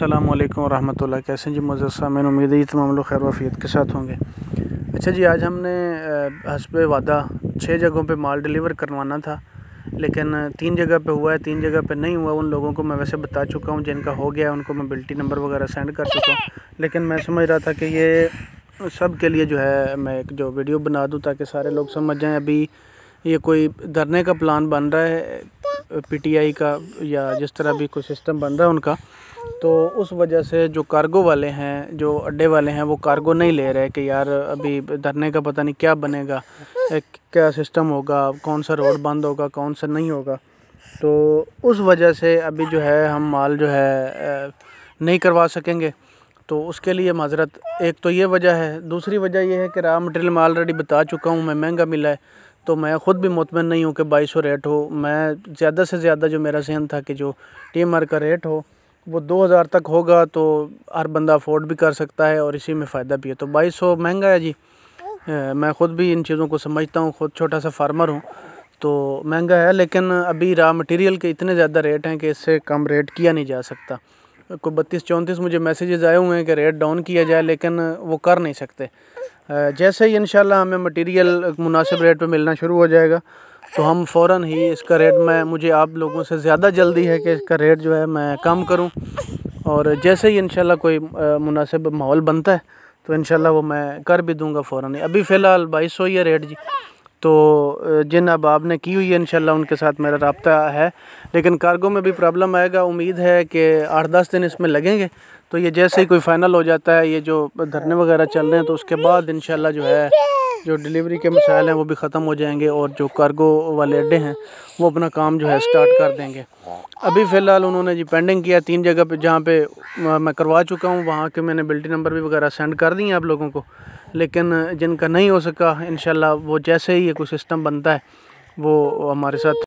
अस्सलाम वालेकुम रहमतुल्लाह कैसे जी मज़ा मैंने उम्मीद है ये तमाम लोग खैर वफीत के साथ होंगे अच्छा जी आज हमने हसब वादा छः जगहों पे माल डिलीवर करवाना था लेकिन तीन जगह पे हुआ है तीन जगह पे नहीं हुआ उन लोगों को मैं वैसे बता चुका हूँ जिनका हो गया उनको मैं बिल्टी नंबर वगैरह सेंड कर चुका हूँ लेकिन मैं समझ रहा था कि ये सब के लिए जो है मैं एक जो वीडियो बना दूँ ताकि सारे लोग समझ जाएँ अभी ये कोई धरने का प्लान बन रहा है पीटीआई का या जिस तरह भी कोई सिस्टम बन रहा है उनका तो उस वजह से जो कार्गो वाले हैं जो अड्डे वाले हैं वो कार्गो नहीं ले रहे कि यार अभी धरने का पता नहीं क्या बनेगा क्या सिस्टम होगा कौन सा रोड बंद होगा कौन सा नहीं होगा तो उस वजह से अभी जो है हम माल जो है नहीं करवा सकेंगे तो उसके लिए माजरत एक तो ये वजह है दूसरी वजह यह है कि राम मटेरियल मैं ऑलरेडी बता चुका हूँ मैं महंगा मिला है तो मैं ख़ुद भी मुतमिन नहीं हूँ कि बाईस सौ रेट हो मैं ज़्यादा से ज़्यादा जो मेरा सहन था कि जो टी वर्क का रेट हो वो दो हज़ार तक होगा तो हर बंदा अफोर्ड भी कर सकता है और इसी में फ़ायदा भी है तो बाईस सौ महंगा है जी मैं ख़ुद भी इन चीज़ों को समझता हूँ ख़ुद छोटा सा फार्मर हूँ तो महंगा है लेकिन अभी रॉ मटेरियल के इतने ज़्यादा रेट हैं कि इससे कम रेट किया नहीं जा सकता कोई बत्तीस चौंतीस मुझे मैसेजेस आए हुए हैं कि रेट डाउन किया जाए लेकिन वो कर नहीं सकते जैसे ही इनशाला हमें मटेरियल मुनासिब रेट पे मिलना शुरू हो जाएगा तो हम फ़ौर ही इसका रेट मैं मुझे आप लोगों से ज़्यादा जल्दी है कि इसका रेट जो है मैं कम करूँ और जैसे ही इन कोई मुनासिब माहौल बनता है तो इन वो मैं कर भी दूँगा फ़ौर अभी फ़िलहाल बाईस सौ ही है रेट जी तो जिन आप ने की हुई है इनशाला उनके साथ मेरा रबता है लेकिन कार्गो में भी प्रॉब्लम आएगा उम्मीद है कि आठ दस दिन इसमें लगेंगे तो ये जैसे ही कोई फ़ाइनल हो जाता है ये जो धरने वगैरह चल रहे हैं तो उसके बाद इन जो है जो डिलीवरी के मसाइल हैं वो भी ख़त्म हो जाएंगे और जो कार्गो वाले अड्डे हैं वो अपना काम जो है स्टार्ट कर देंगे अभी फ़िलहाल उन्होंने जी पेंडिंग किया तीन जगह पे जहाँ पे मैं करवा चुका हूँ वहाँ के मैंने बिल्टी नंबर भी वगैरह सेंड कर दिए आप लोगों को लेकिन जिनका नहीं हो सका इन वो जैसे ही ये कोई सिस्टम बनता है वो हमारे साथ